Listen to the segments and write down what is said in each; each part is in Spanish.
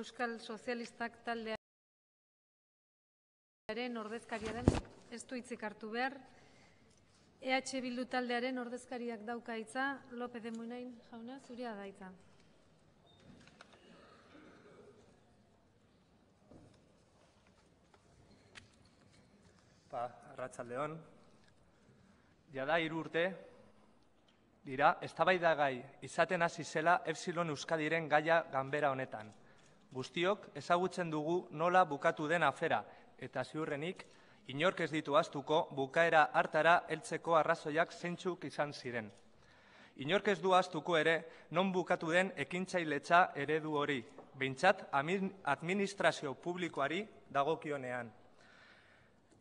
euskal sozialistak taldearen ordezkaria den ez du hitzik hartu behar. EH Bildu taldearen ordezkariak daukaitza, Lope de Munain jauna zuria da hitza. Ba, arratsaldeon. Jada hiru urte dira eztabaidagai izaten hasi zela Epsilon Euskadiren gaia ganbera honetan. Guztiok ezagutzen dugu nola bukatu den afera eta ziurrenik inork ez ditu astuko bukaera hartara heltzeko arrazoiak zeintzuk izan ziren. Inork du astuko ere non bukatu den ekintzailetza eredu hori, behintzat administrazio publikoari dagokionean.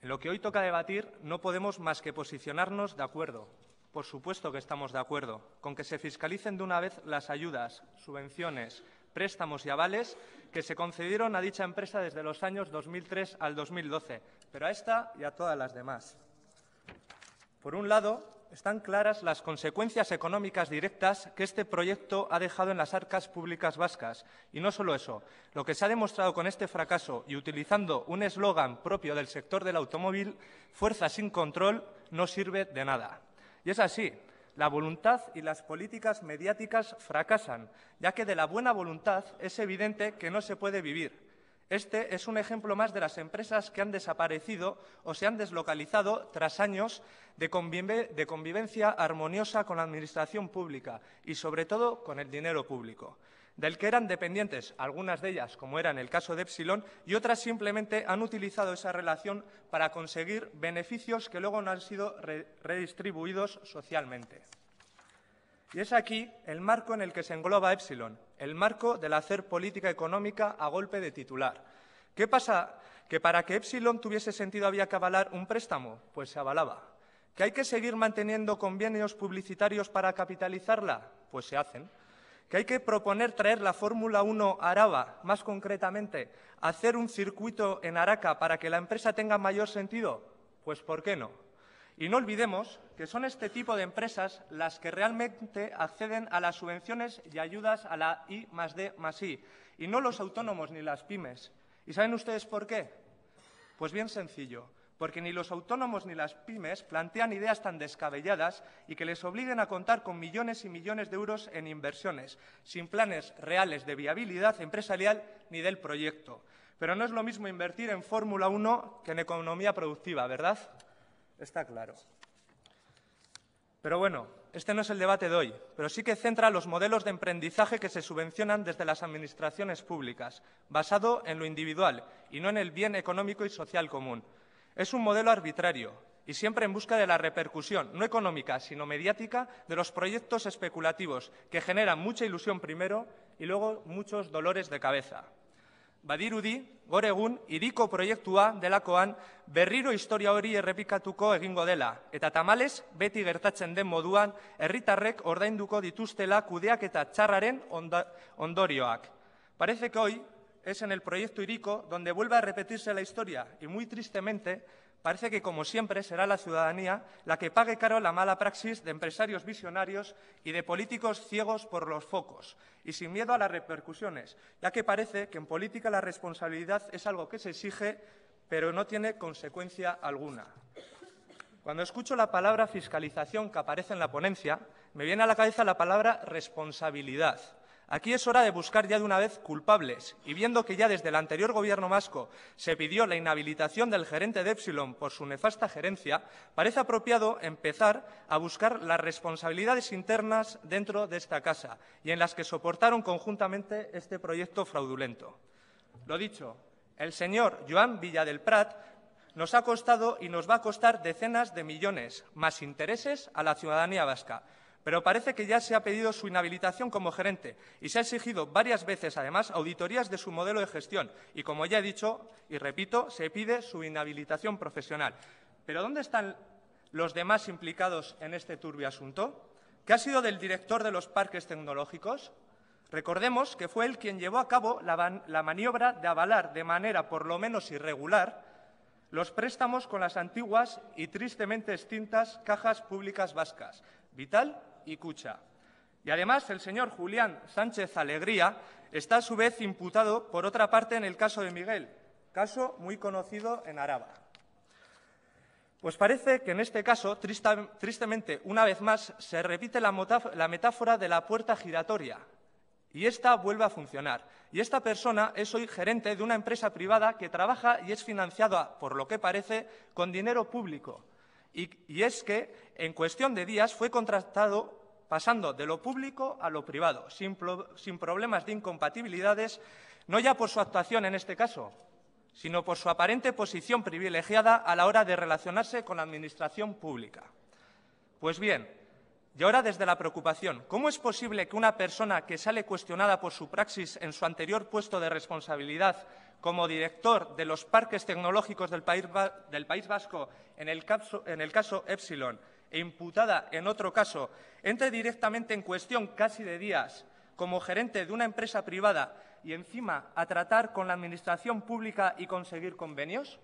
En lo que hoy toca debatir no podemos más que posicionarnos de acuerdo. Por supuesto que estamos de acuerdo con que se fiscalicen de una vez las ayudas, subvenciones, préstamos y avales que se concedieron a dicha empresa desde los años 2003 al 2012, pero a esta y a todas las demás. Por un lado, están claras las consecuencias económicas directas que este proyecto ha dejado en las arcas públicas vascas. Y no solo eso, lo que se ha demostrado con este fracaso y utilizando un eslogan propio del sector del automóvil, fuerza sin control, no sirve de nada. Y es así, la voluntad y las políticas mediáticas fracasan, ya que de la buena voluntad es evidente que no se puede vivir. Este es un ejemplo más de las empresas que han desaparecido o se han deslocalizado tras años de, convivencia armoniosa con la Administración pública y, sobre todo, con el dinero público del que eran dependientes, algunas de ellas, como era en el caso de Epsilon, y otras simplemente han utilizado esa relación para conseguir beneficios que luego no han sido redistribuidos socialmente. Y es aquí el marco en el que se engloba Epsilon, el marco del hacer política económica a golpe de titular. ¿Qué pasa? Que para que Epsilon tuviese sentido había que avalar un préstamo, pues se avalaba. ¿Que hay que seguir manteniendo convenios publicitarios para capitalizarla? Pues se hacen. ¿Que hay que proponer traer la Fórmula 1 a Araba, más concretamente, hacer un circuito en Araca para que la empresa tenga mayor sentido? Pues ¿por qué no? Y no olvidemos que son este tipo de empresas las que realmente acceden a las subvenciones y ayudas a la I más D más I, y no los autónomos ni las pymes. ¿Y saben ustedes por qué? Pues bien sencillo, porque ni los autónomos ni las pymes plantean ideas tan descabelladas y que les obliguen a contar con millones y millones de euros en inversiones, sin planes reales de viabilidad empresarial ni del proyecto. Pero no es lo mismo invertir en Fórmula 1 que en economía productiva, ¿verdad? está claro. Pero bueno, este no es el debate de hoy, pero sí que centra los modelos de emprendizaje que se subvencionan desde las administraciones públicas, basado en lo individual y no en el bien económico y social común. Es un modelo arbitrario y siempre en busca de la repercusión, no económica, sino mediática, de los proyectos especulativos que generan mucha ilusión primero y luego muchos dolores de cabeza. badirudi, gore egun, iriko proiektua delakoan berriro historia hori errepikatuko egingo dela, eta tamales beti gertatzen den moduan herritarrek ordainduko dituztela kudeak eta txarraren ondorioak. Parece que hoy es en el proiektu iriko donde vuelva a repetirse la historia, y muy tristemente, Parece que, como siempre, será la ciudadanía la que pague caro la mala praxis de empresarios visionarios y de políticos ciegos por los focos y sin miedo a las repercusiones, ya que parece que en política la responsabilidad es algo que se exige, pero no tiene consecuencia alguna. Cuando escucho la palabra fiscalización que aparece en la ponencia, me viene a la cabeza la palabra responsabilidad Aquí es hora de buscar ya de una vez culpables y viendo que ya desde el anterior gobierno vasco se pidió la inhabilitación del gerente de Epsilon por su nefasta gerencia, parece apropiado empezar a buscar las responsabilidades internas dentro de esta casa y en las que soportaron conjuntamente este proyecto fraudulento. Lo dicho, el señor Joan Villa del Prat nos ha costado y nos va a costar decenas de millones, más intereses a la ciudadanía vasca pero parece que ya se ha pedido su inhabilitación como gerente y se ha exigido varias veces, además, auditorías de su modelo de gestión. Y como ya he dicho y repito, se pide su inhabilitación profesional. Pero ¿dónde están los demás implicados en este turbio asunto? ¿Qué ha sido del director de los parques tecnológicos? Recordemos que fue él quien llevó a cabo la, la maniobra de avalar de manera por lo menos irregular los préstamos con las antiguas y tristemente extintas cajas públicas vascas, Vital y Cucha. y además el señor julián sánchez alegría está a su vez imputado por otra parte en el caso de miguel caso muy conocido en araba pues parece que en este caso, tristemente, una vez más, se repite la metáfora de la puerta giratoria. Y esta vuelve a funcionar. Y esta persona es hoy gerente de una empresa privada que trabaja y es financiada, por lo que parece, con dinero público. Y, es que en cuestión de días fue contratado pasando de lo público a lo privado, sin problemas de incompatibilidades, no ya por su actuación en este caso, sino por su aparente posición privilegiada a la hora de relacionarse con la Administración pública. Pues bien, y ahora desde la preocupación, ¿cómo es posible que una persona que sale cuestionada por su praxis en su anterior puesto de responsabilidad como director de los parques tecnológicos del País, Vasco en el, caso, en el caso Epsilon e imputada en otro caso, entre directamente en cuestión casi de días como gerente de una empresa privada y encima a tratar con la Administración pública y conseguir convenios?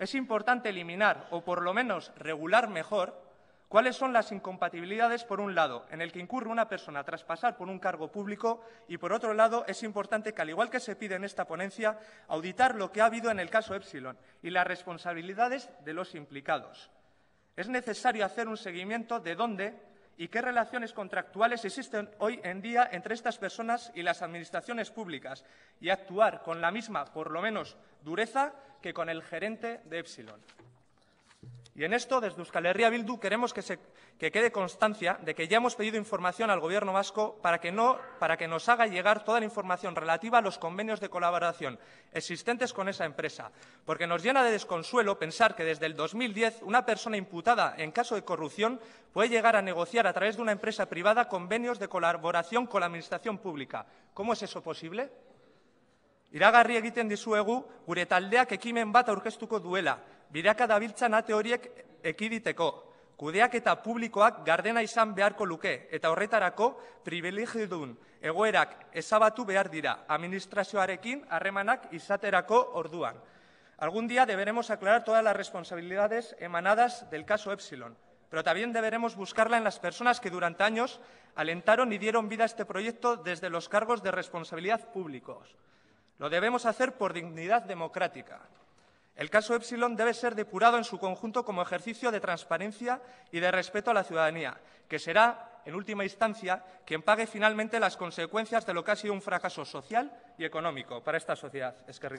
Es importante eliminar o por lo menos regular mejor ¿Cuáles son las incompatibilidades, por un lado, en el que incurre una persona tras pasar por un cargo público y, por otro lado, es importante que, al igual que se pide en esta ponencia, auditar lo que ha habido en el caso Epsilon y las responsabilidades de los implicados? Es necesario hacer un seguimiento de dónde y qué relaciones contractuales existen hoy en día entre estas personas y las administraciones públicas y actuar con la misma, por lo menos, dureza que con el gerente de Epsilon. Y en esto, desde Euskal Herria Bildu, queremos que, quede constancia de que ya hemos pedido información al Gobierno vasco para que, nos haga llegar toda la información relativa a los convenios de colaboración existentes con esa empresa, porque nos llena de desconsuelo pensar que desde el 2010 una persona imputada en caso de corrupción puede llegar a negociar a través de una empresa privada convenios de colaboración con la Administración Pública. ¿Cómo es eso posible? Iragarri egiten dizuegu gure taldeak ekimen bat aurkeztuko duela, biraka dabiltzan nate horiek ekiditeko, kudeak eta publikoak gardena izan beharko luke, eta horretarako privilegidun egoerak ezabatu behar dira administrazioarekin harremanak izaterako orduan. Algún día deberemos aclarar todas las responsabilidades emanadas del caso Epsilon, pero también deberemos buscarla en las personas que durante años alentaron y dieron vida a este proyecto desde los cargos de responsabilidad públicos. Lo debemos hacer por dignidad democrática. el caso epsilon debe ser depurado en su conjunto como ejercicio de transparencia y de respeto a la ciudadanía que será en última instancia quien pague finalmente las consecuencias de lo que ha sido un fracaso social y económico para esta sociedad Es que